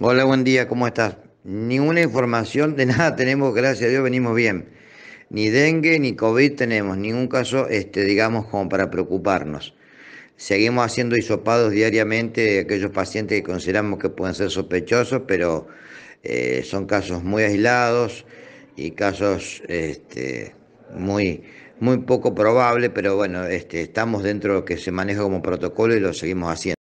Hola, buen día, ¿cómo estás? Ninguna información de nada tenemos, gracias a Dios venimos bien. Ni dengue ni COVID tenemos, ningún caso, este, digamos, como para preocuparnos. Seguimos haciendo hisopados diariamente aquellos pacientes que consideramos que pueden ser sospechosos, pero eh, son casos muy aislados y casos este, muy, muy poco probables, pero bueno, este, estamos dentro de lo que se maneja como protocolo y lo seguimos haciendo.